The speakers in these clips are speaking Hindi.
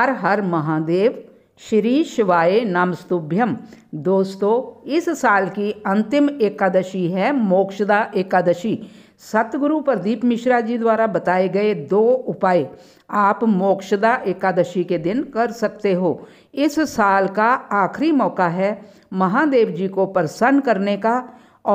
हर हर महादेव श्री शिवाय नामस्तुभ्यम दोस्तों इस साल की अंतिम एकादशी है मोक्षदा एकादशी सतगुरु प्रदीप मिश्रा जी द्वारा बताए गए दो उपाय आप मोक्षदा एकादशी के दिन कर सकते हो इस साल का आखिरी मौका है महादेव जी को प्रसन्न करने का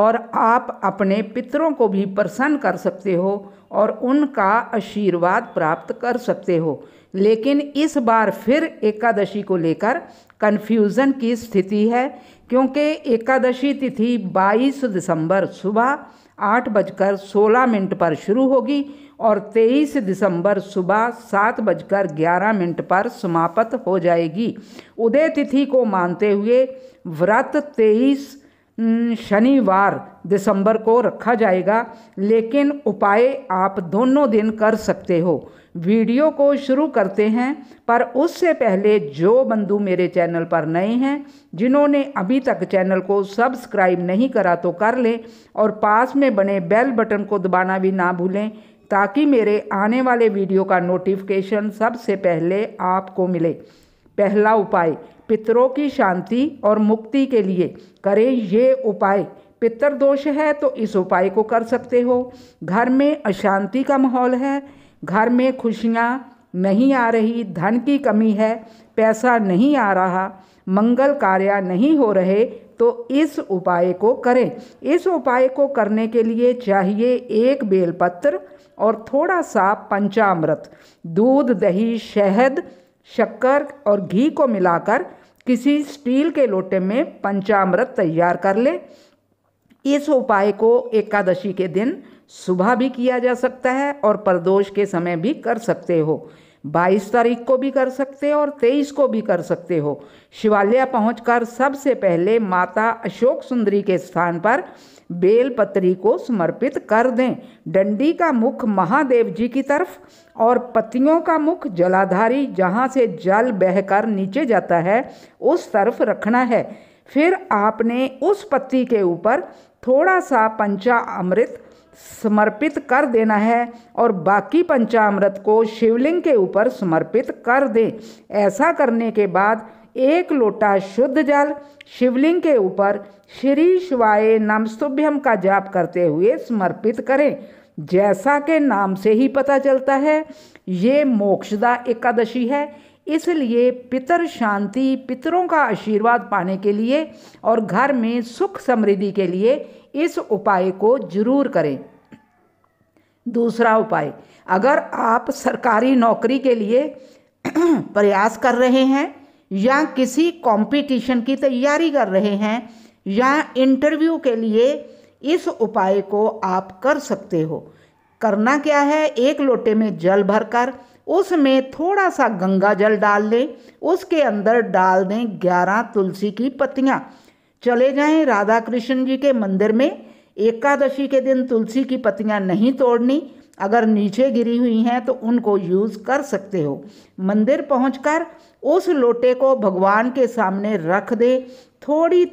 और आप अपने पितरों को भी प्रसन्न कर सकते हो और उनका आशीर्वाद प्राप्त कर सकते हो लेकिन इस बार फिर एकादशी को लेकर कन्फ्यूज़न की स्थिति है क्योंकि एकादशी तिथि 22 दिसंबर सुबह आठ बजकर सोलह मिनट पर शुरू होगी और 23 दिसंबर सुबह सात बजकर ग्यारह मिनट पर समाप्त हो जाएगी उदय तिथि को मानते हुए व्रत शनिवार दिसंबर को रखा जाएगा लेकिन उपाय आप दोनों दिन कर सकते हो वीडियो को शुरू करते हैं पर उससे पहले जो बंधु मेरे चैनल पर नए हैं जिन्होंने अभी तक चैनल को सब्सक्राइब नहीं करा तो कर लें और पास में बने बेल बटन को दबाना भी ना भूलें ताकि मेरे आने वाले वीडियो का नोटिफिकेशन सबसे पहले आपको मिले पहला उपाय पितरों की शांति और मुक्ति के लिए करें ये उपाय पितर दोष है तो इस उपाय को कर सकते हो घर में अशांति का माहौल है घर में खुशियाँ नहीं आ रही धन की कमी है पैसा नहीं आ रहा मंगल कार्य नहीं हो रहे तो इस उपाय को करें इस उपाय को करने के लिए चाहिए एक बेलपत्र और थोड़ा सा पंचामृत दूध दही शहद शक्कर और घी को मिलाकर किसी स्टील के लोटे में पंचामृत तैयार कर ले इस उपाय को एकादशी के दिन सुबह भी किया जा सकता है और प्रदोष के समय भी कर सकते हो बाईस तारीख को भी कर सकते हो और तेईस को भी कर सकते हो शिवालय पहुंचकर सबसे पहले माता अशोक सुंदरी के स्थान पर बेलपत्री को समर्पित कर दें डंडी का मुख महादेव जी की तरफ और पत्तियों का मुख जलाधारी जहाँ से जल बहकर नीचे जाता है उस तरफ रखना है फिर आपने उस पत्ती के ऊपर थोड़ा सा पंचा अमृत समर्पित कर देना है और बाकी पंचामृत को शिवलिंग के ऊपर समर्पित कर दें ऐसा करने के बाद एक लोटा शुद्ध जल शिवलिंग के ऊपर श्री शिवाय नमस्तुभ्यम का जाप करते हुए समर्पित करें जैसा के नाम से ही पता चलता है ये मोक्षदा एकादशी है इसलिए पितर शांति पितरों का आशीर्वाद पाने के लिए और घर में सुख समृद्धि के लिए इस उपाय को जरूर करें दूसरा उपाय अगर आप सरकारी नौकरी के लिए प्रयास कर रहे हैं या किसी कंपटीशन की तैयारी कर रहे हैं या इंटरव्यू के लिए इस उपाय को आप कर सकते हो करना क्या है एक लोटे में जल भरकर उसमें थोड़ा सा गंगा जल डाल लें उसके अंदर डाल दें ग्यारह तुलसी की पत्तियाँ चले जाएं राधा कृष्ण जी के मंदिर में एकादशी के दिन तुलसी की पत्तियाँ नहीं तोड़नी अगर नीचे गिरी हुई हैं तो उनको यूज़ कर सकते हो मंदिर पहुँच उस लोटे को भगवान के सामने रख दे थोड़ी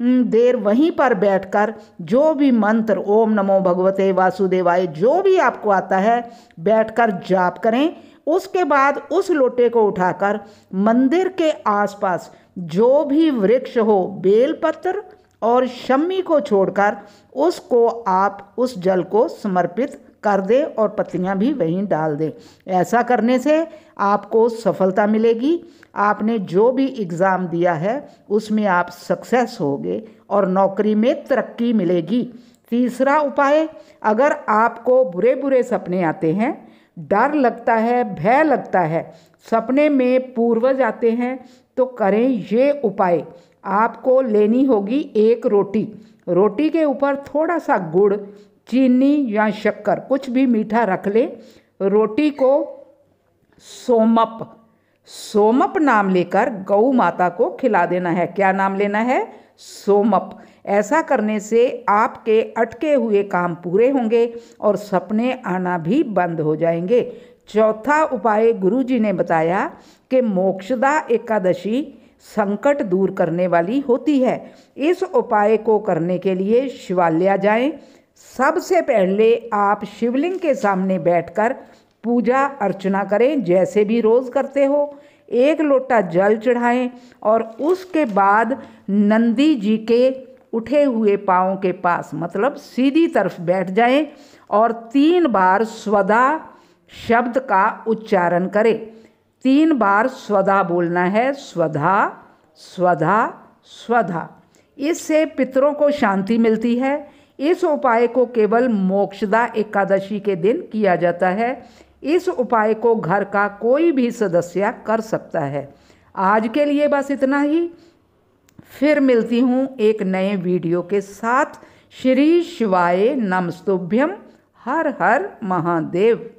हम्म, देर वहीं पर बैठकर जो भी मंत्र ओम नमो भगवते वासुदेवाय जो भी आपको आता है बैठकर जाप करें उसके बाद उस लोटे को उठाकर मंदिर के आसपास जो भी वृक्ष हो बेलपत्र और शम्मी को छोड़कर उसको आप उस जल को समर्पित कर दे और पत्तियां भी वहीं डाल दें ऐसा करने से आपको सफलता मिलेगी आपने जो भी एग्ज़ाम दिया है उसमें आप सक्सेस होगे और नौकरी में तरक्की मिलेगी तीसरा उपाय अगर आपको बुरे बुरे सपने आते हैं डर लगता है भय लगता है सपने में पूर्वज आते हैं तो करें ये उपाय आपको लेनी होगी एक रोटी रोटी के ऊपर थोड़ा सा गुड़ चीनी या शक्कर कुछ भी मीठा रख लें रोटी को सोमप सोमप नाम लेकर गऊ माता को खिला देना है क्या नाम लेना है सोमप ऐसा करने से आपके अटके हुए काम पूरे होंगे और सपने आना भी बंद हो जाएंगे चौथा उपाय गुरु जी ने बताया कि मोक्षदा एकादशी संकट दूर करने वाली होती है इस उपाय को करने के लिए शिवालय जाएं सबसे पहले आप शिवलिंग के सामने बैठकर पूजा अर्चना करें जैसे भी रोज़ करते हो एक लोटा जल चढ़ाएं और उसके बाद नंदी जी के उठे हुए पाँव के पास मतलब सीधी तरफ बैठ जाएं और तीन बार स्वदा शब्द का उच्चारण करें तीन बार स्वदा बोलना है स्वधा स्वधा स्वधा इससे पितरों को शांति मिलती है इस उपाय को केवल मोक्षदा एकादशी के दिन किया जाता है इस उपाय को घर का कोई भी सदस्य कर सकता है आज के लिए बस इतना ही फिर मिलती हूँ एक नए वीडियो के साथ श्री शिवाय नमस्तुभ्यम हर हर महादेव